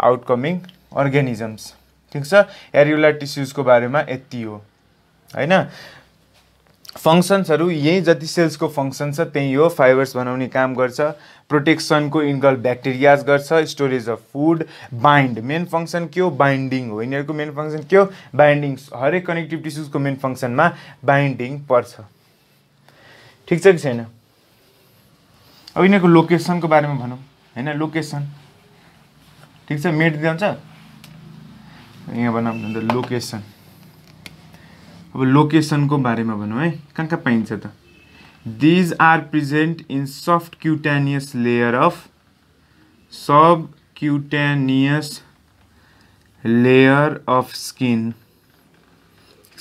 outcoming organisms ठिक छ एरियोला टिस्युजको बारेमा यति हो होइन फङ्सन्सहरू यही जति सेल्सको फङ्सन छ त्यही हो फाइबर्स बनाउने काम गर्छ प्रोटेक्सनको इन्कल ब्याक्टेरियाज गर्छ storage of food bind main function के हो बाइन्डिङ हो यिनीहरूको मेन फङ्सन के हो बाइन्डिङ हरेक कनेक्टिभ टिस्युजको मेन फङ्सनमा बाइन्डिङ पर्छ ठिक छ कि छैन अब यिनीहरूको लोकेसनको बारेमा भनौँ है लोकेसन ठीक है मेट दी यहाँ भनौँ भने लोकेसन को बारे में भनौँ हाई कह कह पाइन्छ त these are present in soft cutaneous layer of subcutaneous layer of skin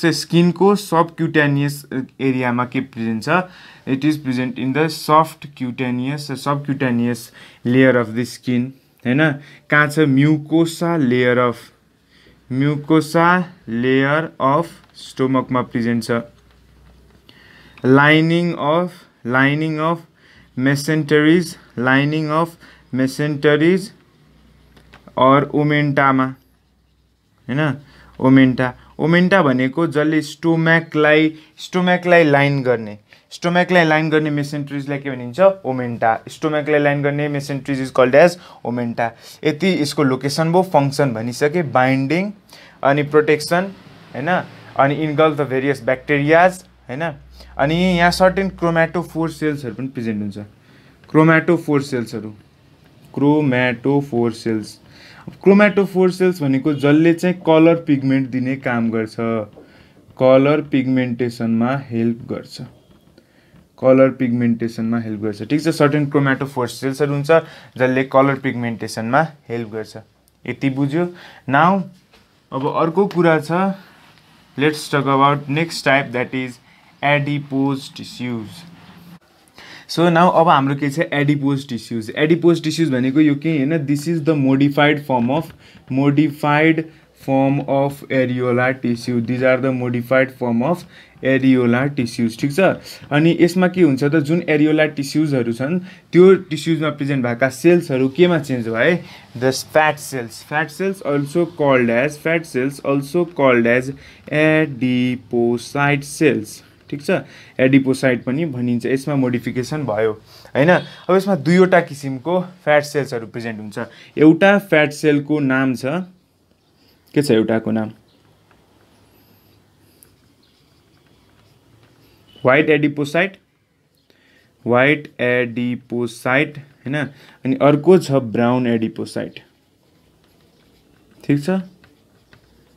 चाहिँ स्किनको सब क्युटानियस एरियामा के प्रेजेन्ट छ it is present in the soft cutaneous subcutaneous layer of the skin होइन कहाँ छ mucosa layer of mucosa layer of स्टोमकमा present छ lining of lining of mesenteries lining of mesenteries or ओमेन्टामा होइन ओमेन्टा ओमेन्टा भनेको जसले स्टोम्याकलाई स्टोम्याकलाई लाइन गर्ने स्टोम्याकलाई लाइन गर्ने मेसेन्ट्रिजलाई के भनिन्छ ओमेन्टा स्टोम्याकलाई लाइन गर्ने mesenteries is called as omenta यति यसको लोकेसन भयो फङ्सन भनिसकेँ बाइन्डिङ अनि प्रोटेक्सन होइन अनि इन्गल्भ द भेरियस ब्याक्टेरियाज होइन अनि यहाँ सर्टेन क्रोम्याटो फोर सेल्सहरू पनि प्रेजेन्ट हुन्छ क्रोम्याटो फोर सेल्सहरू chromatophore cells chromatophore cells भनेको जसले चाहिँ कलर पिगमेन्ट दिने काम गर्छ कलर पिगमेन्टेसनमा हेल्प गर्छ कलर पिगमेन्टेसनमा हेल्प गर्छ ठिक छ सर्टेन क्रोमेटोफोर सेल्सहरू हुन्छ जसले कलर पिगमेन्टेसनमा हेल्प गर्छ यति बुझ्यो नाउ अब अर्को कुरा छ let's talk about next type that is adipose tissues so now अब हाम्रो के छ एडिपोज टिस्युज एडिपोज टिस्युज भनेको यो के होइन this is the modified form of modified form of areola tissue these are the modified form of areola tissues ठिक छ अनि यसमा के हुन्छ त जुन एरियोला टिस्युजहरू छन् त्यो टिस्युजमा प्रेजेन्ट भएका सेल्सहरू केमा चेन्ज भए the fat cells fat cells also called as fat cells also called as adipocyte cells ठिक छ एडिपोसाइट पनि भनिन्छ यसमा मोडिफिकेसन भयो होइन अब यसमा दुईवटा किसिमको फ्याट सेल्सहरू प्रेजेन्ट हुन्छ एउटा फ्याट सेलको नाम छ के छ एउटाको नाम वाइट एडिपोसाइट वाइट एडिपोसाइट होइन अनि अर्को छ ब्राउन एडिपोसाइट ठिक छ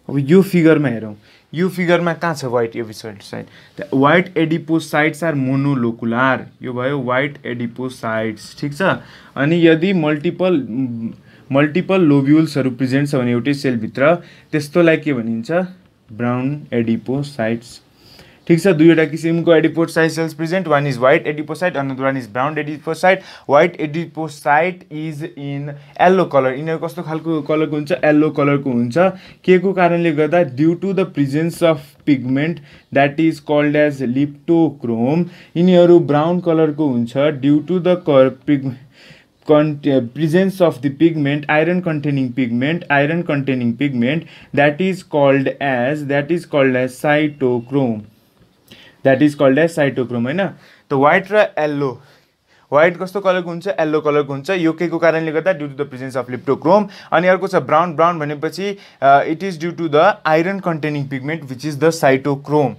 अब यो फिगरमा हेरौँ यो फिगरमा कहाँ छ white adipocyte white adipocytes are monolocular यो भयो वाइट एडिपोसाइट्स ठिक छ अनि यदि मल्टिपल मल्टिपल लोब्युल्सहरू प्रेजेन्ट छ भने एउटै सेलभित्र त्यस्तोलाई के भनिन्छ ब्राउन एडिपोसाइट्स ठिक छ दुईवटा किसिमको adipocyte cells present one is white adipocyte another one is brown adipocyte white adipocyte is in yellow colour यिनीहरू कस्तो खालको कलरको हुन्छ यल्लो कलरको हुन्छ के को कारणले गर्दा due to the presence of pigment that is called as lipochrome यिनीहरू ब्राउन कलरको हुन्छ due to the pig conte presence of the pigment iron containing pigment iron containing pigment that is called as that is called as cytochrome that is called as cytochrome होइन त white र yellow white कस्तो कलरको हुन्छ yellow कलरको हुन्छ यो के को कारणले गर्दा due to the presence of lipochrome अनि अर्को छ ब्राउन ब्राउन भनेपछि it is due to the iron containing pigment which is the cytochrome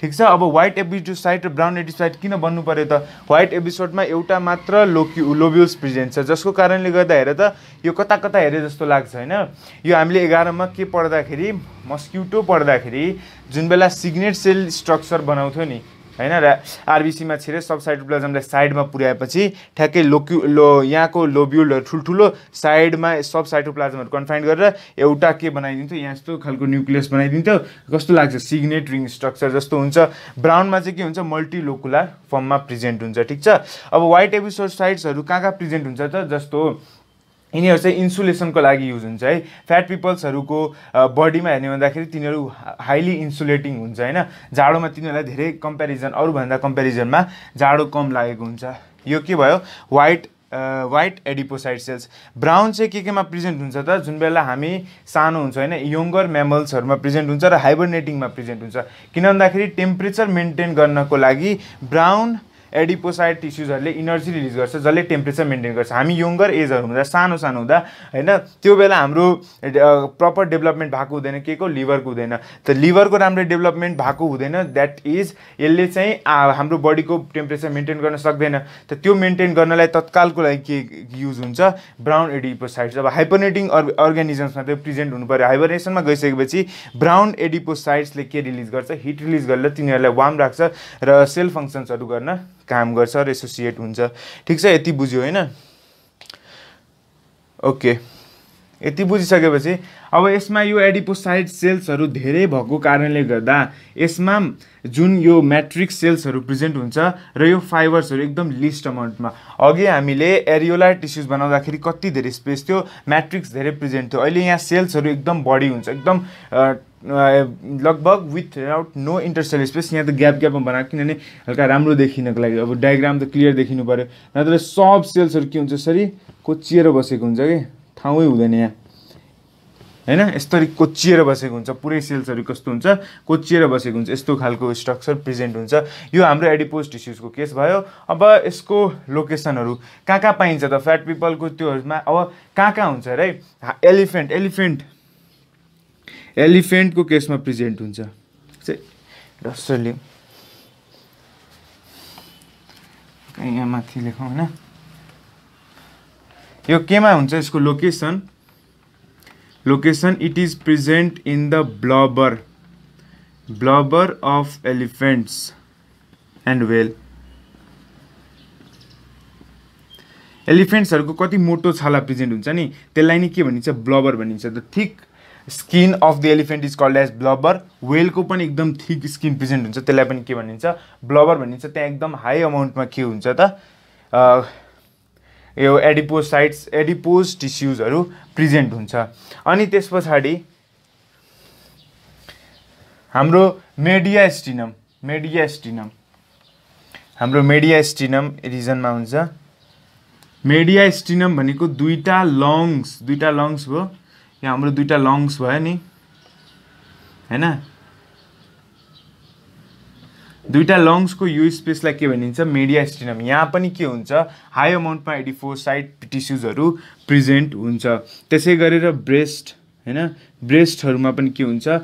ठिक छ अब व्हाइट एपिसोड र ब्राउन साइड किन बन्नु पऱ्यो त वाइट एपिसोडमा एउटा मात्र लोकि लोब्युल्स प्रेजेन्ट छ जसको कारणले गर्दा हेरे त यो कता कता हेरे जस्तो लाग्छ होइन यो हामीले एघारमा के पढ्दाखेरि मस्क्युटो पढ्दाखेरि जुन बेला सिग्नेट सेल स्ट्रक्चर बनाउँथ्यो नि होइन र आरबिसीमा छिरे सब साइटोप्लाजमलाई साइडमा पुर्याएपछि ठ्याक्कै लोक्यु लो यहाँको लोब्युलहरू ठुल्ठुलो साइडमा सब साइटोप्लाजमहरू कन्फाइन गरेर एउटा के बनाइदिन्थ्यो यहाँ यस्तो खालको न्युक्लियस बनाइदिन्थ्यो कस्तो लाग्छ सिग्नेट रिङ स्ट्रक्चर जस्तो हुन्छ ब्राउनमा चाहिँ के हुन्छ मल्टिलोकुला फर्ममा प्रेजेन्ट हुन्छ ठिक छ अब वाइट एपिसोड साइड्सहरू कहाँ कहाँ प्रेजेन्ट हुन्छ त जस्तो यिनीहरू चाहिँ इन्सुलेसनको लागि युज हुन्छ है फ्याट पिपल्सहरूको बडीमा हेर्ने भन्दाखेरि तिनीहरू हाइली इन्सुलेटिङ हुन्छ होइन जाडोमा तिनीहरूलाई धेरै कम्पेरिजन अरूभन्दा कम्पेरिजनमा जाडो कम लागेको हुन्छ यो के भयो white white adipocyte cells brown चाहिँ के केमा प्रेजेन्ट हुन्छ त जुन बेला हामी सानो हुन्छ होइन यङ्गर म्यामल्सहरूमा प्रेजेन्ट हुन्छ र हाइबरनेटिङमा प्रेजेन्ट हुन्छ किन भन्दाखेरि टेम्परेचर मेन्टेन गर्नको लागि ब्राउन एडिपोसाइड टिस्युजहरूले इनर्जी रिलिज गर्छ जसले टेम्परेचर मेन्टेन गर्छ हामी यङ्गर एजहरू हुँदा सानो सानो हुँदा होइन त्यो बेला हाम्रो प्रपर डेभलपमेन्ट भएको हुँदैन के को लिभरको हुँदैन त लिभरको राम्रो डेभलपमेन्ट भएको हुँदैन द्याट इज यसले चाहिँ हाम्रो बडीको टेम्परेचर मेन्टेन गर्न सक्दैन त त्यो मेन्टेन गर्नलाई तत्कालको लागि के युज हुन्छ ब्राउन एडिपोसाइड्स अब हाइपोनेटिङ अर् अर्गानिजम्समा त्यो प्रेजेन्ट हुनु पऱ्यो हाइबरनेसनमा गइसकेपछि ब्राउन एडिपोसाइड्सले के रिलिज गर्छ हिट रिलिज गरेर तिनीहरूलाई वार्म राख्छ र सेल फङ्सन्सहरू गर्न काम गर्छ र एसोसिएट हुन्छ ठिक छ यति बुझ्यो होइन ओके यति बुझिसकेपछि अब यसमा यो एडिपोसाइड सेल्सहरू धेरै भएको कारणले गर्दा यसमा जुन यो म्याट्रिक सेल्सहरू प्रेजेन्ट हुन्छ र यो फाइबर्सहरू एकदम लिस्ट अमाउन्टमा अघि हामीले एरियोला टिस्युज बनाउँदाखेरि कति धेरै स्पेस थियो म्याट्रिक्स धेरै प्रेजेन्ट थियो अहिले यहाँ सेल्सहरू एकदम बढी हुन्छ एकदम लगभग without no intercell space यहाँ त ग्याप ग्यापमा बनाएको किनभने हल्का राम्रो देखिनको लागि अब डायग्राम त क्लियर देखिनु पऱ्यो नत्र सब सेल्सहरू के हुन्छ यसरी कोचिएर बसेको हुन्छ कि ठाउँै हुँदैन यहाँ होइन यसरी कोचिएर बसेको हुन्छ पुरै सेल्सहरू कस्तो हुन्छ कोचिएर बसेको हुन्छ यस्तो खालको स्ट्रक्चर प्रेजेन्ट हुन्छ यो हाम्रो एडिपोस्ट इस्युजको केस भयो अब यसको लोकेसनहरू कहाँ कहाँ पाइन्छ त फ्याट पिपलको त्योहरूमा अब कहाँ कहाँ हुन्छ रे एलिफेन्ट एलिफेन्ट एलिफेन्टको केसमा प्रेजेन्ट हुन्छ यहाँ माथि लेखौँ होइन यो केमा हुन्छ यसको location location it is present in the blubber blubber of elephants and whale एलिफेन्ट्सहरूको कति मोटो छाला प्रेजेन्ट हुन्छ नि त्यसलाई नै के भनिन्छ ब्लबर भनिन्छ त ठिक skin of the elephant is called as blubber वेलको पनि एकदम थिक स्किन प्रेजेन्ट हुन्छ त्यसलाई पनि के भनिन्छ ब्लबर भनिन्छ त्यहाँ एकदम हाई अमाउन्टमा के हुन्छ त यो एडिपोसाइट्स एडिपोज टिस्युजहरू प्रेजेन्ट हुन्छ अनि त्यस पछाडि हाम्रो मेडिया एस्टिनम मेडिया एस्टिनम हाम्रो मेडिया एस्टिनम रिजनमा हुन्छ मेडिया मेडियास्टिनम भनेको दुईवटा लङ्स दुईवटा लङ्स भयो यहाँ हाम्रो दुइटा लङ्स भयो नि होइन दुईवटा लङ्सको यु स्पेसलाई के भनिन्छ मेडिया स्टेनम यहाँ पनि के हुन्छ हाई अमाउन्टमा साइड टिस्युजहरू प्रेजेन्ट हुन्छ त्यसै गरेर ब्रेस्ट होइन ब्रेस्टहरूमा पनि के हुन्छ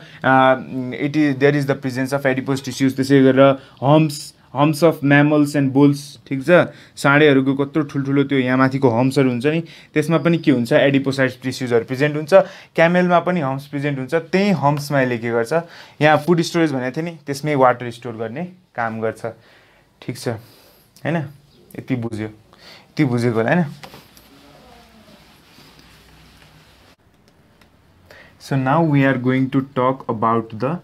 it is there is the presence of adipose tissues त्यसै गरेर humps humps of mammals and bulls ठिक छ साँडेहरूको कत्रो ठुल्ठुलो त्यो यहाँ माथिको हम्सहरू हुन्छ नि त्यसमा पनि के हुन्छ एडिपोसाइड टिस्युजहरू प्रेजेन्ट हुन्छ क्यामेलमा पनि हम्स प्रेजेन्ट हुन्छ त्यही हम्समा यसले के गर्छ यहाँ फुड स्टोरेज भनेको थिएँ नि त्यसमै वाटर स्टोर गर्ने काम गर्छ ठिक छ होइन यति बुझ्यो यति बुझेको होला होइन so now we are going to talk about the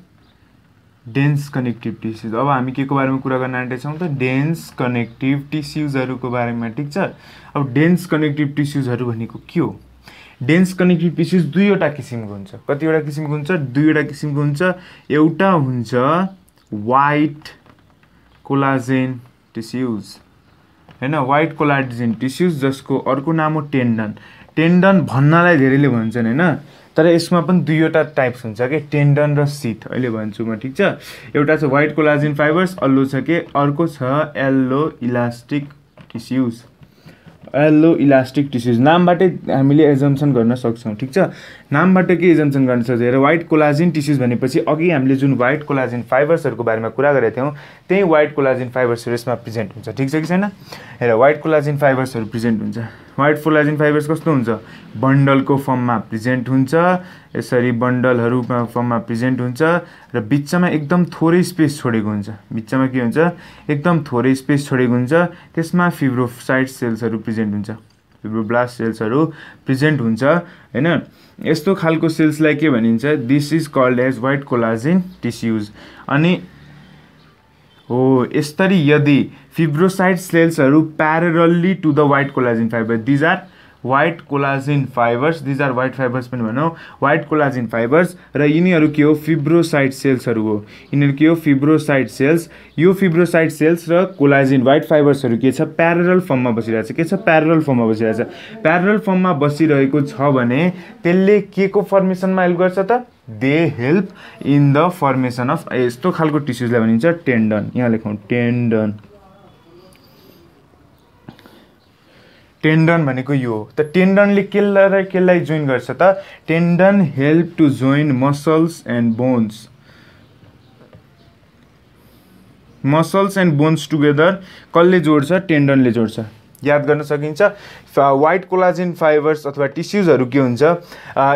dense connective tissues अब हामी के को बारेमा कुरा गर्न आँटेछौँ त डेन्स कनेक्टिभ टिस्युजहरूको बारेमा ठिक छ अब डेन्स कनेक्टिभ टिस्युजहरू भनेको के हो डेन्स कनेक्टिभ टिस्युज दुईवटा किसिमको हुन्छ कतिवटा किसिमको हुन्छ दुईवटा किसिमको हुन्छ एउटा हुन्छ वाइट कोलाजेन टिस्युज होइन वाइट कोलाजेन टिस्युज जसको अर्को नाम हो टेन्डन टेन्डन भन्नलाई धेरैले भन्छन् होइन तर यसमा पनि दुईवटा टाइप्स हुन्छ कि टेन्डन र सिथ अहिले भन्छु म ठिक छ एउटा छ वाइट कोलाजिन फाइबर्स अल्लो छ कि अर्को छ yellow elastic tissues yellow elastic tissues नामबाटै हामीले एजम्सन गर्न सक्छौँ ठिक छ नामबाट के एजम्सन गर्न सक्छ हेर वाइट कोलाजिन टिस्युज भनेपछि अघि हामीले जुन वाइट कोलाजिन फाइबर्सहरूको बारेमा कुरा गरेका थियौँ त्यही वाइट कोलाजिन फाइबर्सहरू यसमा प्रेजेन्ट हुन्छ ठिक छ कि छैन हेर वाइट कोलाजिन फाइबर्सहरू प्रेजेन्ट हुन्छ वाइट कोलाजिन फाइबर्स कस्तो हुन्छ बन्डलको फर्ममा प्रेजेन्ट हुन्छ यसरी बन्डलहरूमा फर्ममा प्रेजेन्ट हुन्छ र बिचमा एकदम थोरै स्पेस छोडेको हुन्छ बिचमा के हुन्छ एकदम थोरै स्पेस छोडेको हुन्छ त्यसमा फिब्रोसाइट सेल्सहरू प्रेजेन्ट हुन्छ फिब्रोब्लास्ट सेल्सहरू प्रेजेन्ट हुन्छ होइन यस्तो खालको सेल्सलाई के भनिन्छ this is called as white collagen tissues अनि हो यसरी यदि फिब्रोसाइड सेल्सहरू parallelly to the white collagen fibre these are white collagen fibres these are white fibres पनि भनौँ वाइट कोलाजिन फाइबर्स र यिनीहरू के हो फिब्रोसाइट सेल्सहरू हो यिनीहरू के हो फिब्रोसाइट सेल्स यो फिब्रोसाइट सेल्स र कोलाजिन वाइट फाइबर्सहरू के छ प्यारल फर्ममा बसिरहेछ के छ प्यारल फर्ममा बसिरहेछ प्यारल फर्ममा बसिरहेको छ भने त्यसले के को फर्मेसनमा हेल्प गर्छ त they help in the formation of यस्तो खालको टिस्युजलाई भनिन्छ टेन्डन यहाँ लेखौँ टेन्डन टेन्डन भनेको यो हो त टेन्डनले केलाई र केलाई जोइन गर्छ त tendon help to join muscles and bones muscles and bones together कसले जोड्छ टेन्डनले जोड्छ याद गर्न सकिन्छ वाइट कोलाजिन फाइबर्स अथवा टिस्युजहरू के हुन्छ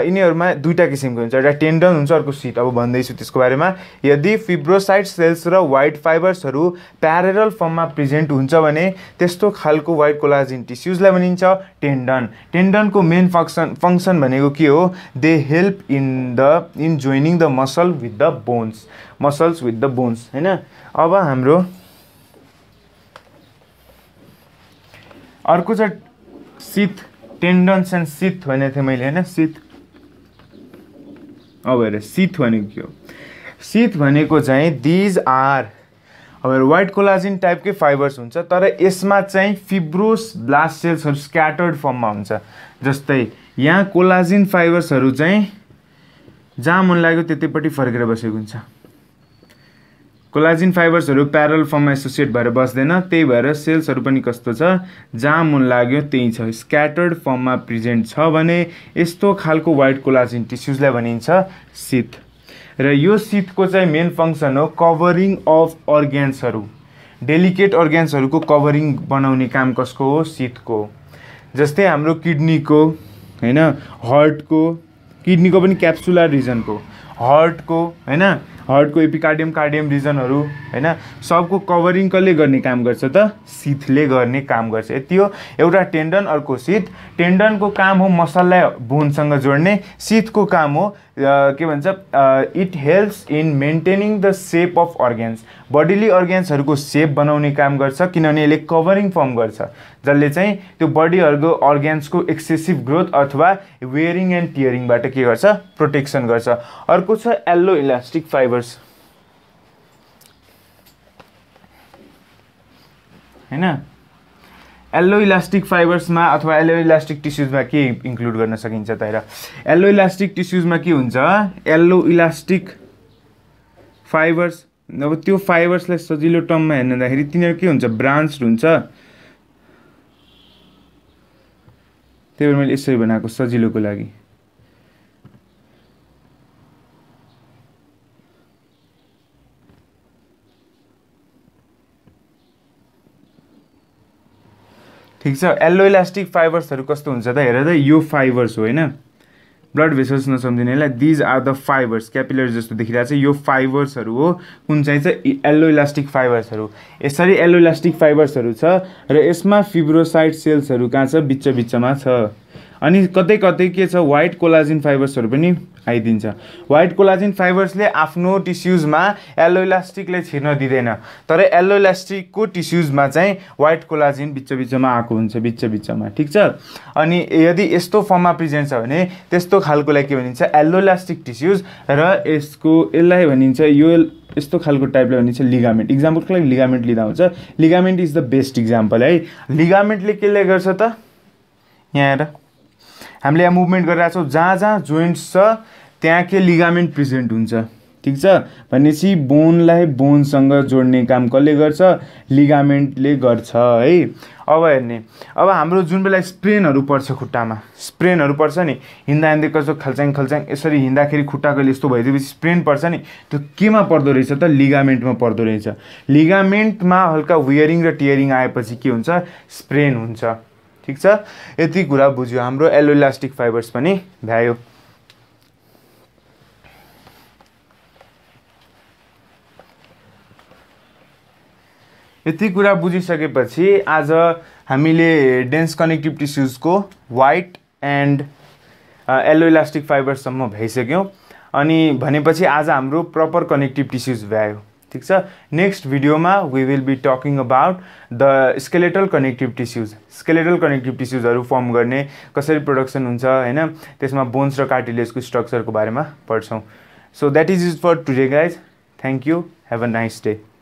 यिनीहरूमा दुईवटा किसिमको हुन्छ एउटा टेन्डन हुन्छ अर्को सिट अब भन्दैछु त्यसको बारेमा यदि फिब्रोसाइड सेल्स र वाइट फाइबर्सहरू प्यारेरल फर्ममा प्रेजेन्ट हुन्छ भने त्यस्तो खालको वाइट कोलाजिन टिस्युजलाई भनिन्छ टेन्डन टेन्डनको मेन फङ्सन फङ्सन भनेको के हो they help in the in joining the muscle with the bones muscles with the bones होइन अब हाम्रो अर्को चाहिँ सिथ टेन्डन्स एन्ड सिथ भनेको थिएँ मैले होइन सिथ अब हेर सिथ भनेको के हो सिथ भनेको चाहिँ दिज आर अब वाइट कोलाजिन टाइपकै फाइबर्स हुन्छ तर यसमा चाहिँ फिब्रोस ब्लास्ट सेल्सहरू स्क्याटर्ड फर्ममा हुन्छ जस्तै यहाँ कोलाजिन फाइबर्सहरू चाहिँ जहाँ मन लाग्यो त्यतैपट्टि फर्केर बसेको हुन्छ कोलाजिन फाइबर्सहरू प्यारल फर्ममा एसोसिएट भएर बस्दैन त्यही भएर सेल्सहरू पनि कस्तो छ जहाँ मन लाग्यो त्यही छ स्क्याटर्ड फर्ममा प्रेजेन्ट छ भने यस्तो खालको वाइट कोलाजिन टिस्युजलाई भनिन्छ सिथ र यो सिथको चाहिँ मेन फङ्सन हो कभरिङ अफ अर्ग्यान्सहरू डेलिकेट अर्ग्यान्सहरूको कभरिङ बनाउने काम कसको हो सिथको जस्तै हाम्रो किडनीको होइन हर्टको किडनीको पनि क्याप्सुलर रिजनको हर्टको होइन हर्टको एपिकार्डियम कार्डियम रिजनहरू होइन सबको कभरिङ कसले गर्ने काम गर्छ त सिथले गर्ने काम गर्छ यति हो एउटा टेन्डन अर्को सिथ टेन्डनको काम हो मसललाई बोनसँग जोड्ने सिथको काम हो के भन्छ it helps in maintaining the shape of organs bodily अर्ग्यान्सहरूको सेप बनाउने काम गर्छ किनभने यसले कभरिङ फर्म गर्छ जसले चाहिँ त्यो बडीहरूको अर्ग्यान्सको एक्सेसिभ ग्रोथ अथवा वेयरिङ एन्ड टियरिङबाट के गर्छ प्रोटेक्सन गर्छ अर्को छ एल्लो इलास्टिक फाइबर सब्सक्राइबर्स होइन एल्लो इलास्टिक फाइबर्समा अथवा एल्लो इलास्टिक टिस्युजमा के इन्क्लुड गर्न सकिन्छ त एल्लो इलास्टिक टिस्युजमा के हुन्छ एल्लो इलास्टिक फाइबर्स अब त्यो फाइबर्सलाई सजिलो टर्ममा हेर्दाखेरि तिनीहरू के हुन्छ ब्रान्च हुन्छ त्यही भएर मैले यसरी बनाएको सजिलोको लागि ठिक छ एल्लो इलास्टिक फाइबर्सहरू कस्तो हुन्छ त हेर त यो फाइबर्स हो होइन ब्लड भेसल्स नसम्झिनेलाई these are the fibres capillary जस्तो देखिरहेको छ यो फाइबर्सहरू हो कुन चाहिँ छ एल्लो इलास्टिक फाइबर्सहरू यसरी एल्लो इलास्टिक फाइबर्सहरू छ र यसमा फिब्रोसाइड सेल्सहरू कहाँ छ बिच बिचमा छ अनि कतै कतै के छ वाइट कोलाजिन फाइबर्सहरू पनि आइदिन्छ वाइट कोलाजिन फाइबर्सले आफ्नो टिस्युजमा एलोइलास्टिकले छिर्न दिँदैन तर इलास्टिकको टिस्युजमा चाहिँ वाइट कोलाजिन बिचबिचमा बिचमा आएको हुन्छ बिच बिचमा ठिक छ अनि यदि यस्तो फर्ममा प्रेजेन्ट छ भने त्यस्तो खालकोलाई के भनिन्छ इलास्टिक टिस्युज र यसको यसलाई भनिन्छ यो यस्तो खालको टाइपले भनिन्छ लिगामेन्ट इक्जाम्पलको लागि लिगामेन्ट लिँदा हुन्छ ligament is the best example है लिगामेन्टले केले गर्छ त यहाँ आएर हामीले यहाँ मुभमेन्ट गरिरहेको छौँ जहाँ जहाँ जोइन्ट्स छ त्यहाँ के लिगामेन्ट प्रेजेन्ट हुन्छ ठिक छ भनेपछि बोनलाई बोनसँग जोड्ने काम कसले गर्छ लिगामेन्टले गर्छ है अब हेर्ने अब हाम्रो जुन बेला स्प्रेनहरू पर्छ खुट्टामा स्प्रेनहरू पर्छ नि हिँड्दा हिँड्दै कसो खल्च्याङ खल्च्याङ यसरी हिँड्दाखेरि खुट्टाको कहिले यस्तो भइदिएपछि स्प्रेन पर्छ नि त्यो केमा पर्दो रहेछ त लिगामेन्टमा पर्दो रहेछ लिगामेन्टमा हल्का वियरिङ र टियरिङ आएपछि के हुन्छ स्प्रेन हुन्छ ठिक छ यति कुरा बुझ्यो हाम्रो एलो इलास्टिक फाइबर्स पनि भ्यायो यति कुरा बुझिसकेपछि आज हामीले डेन्स कनेक्टिभ टिस्युजको वाइट एन्ड एलो इलास्टिक फाइबर्ससम्म भइसक्यौँ अनि भनेपछि आज हाम्रो प्रपर कनेक्टिभ टिस्युज भ्यायो ठिक छ नेक्स्ट भिडियोमा we will be talking about the skeletal connective tissues skeletal connective टिस्युजहरू फर्म गर्ने कसरी प्रोडक्सन हुन्छ होइन त्यसमा बोन्स र कार्टिलेजको स्ट्रक्चरको बारेमा पढ्छौँ so that is is for today guys thank you have a nice day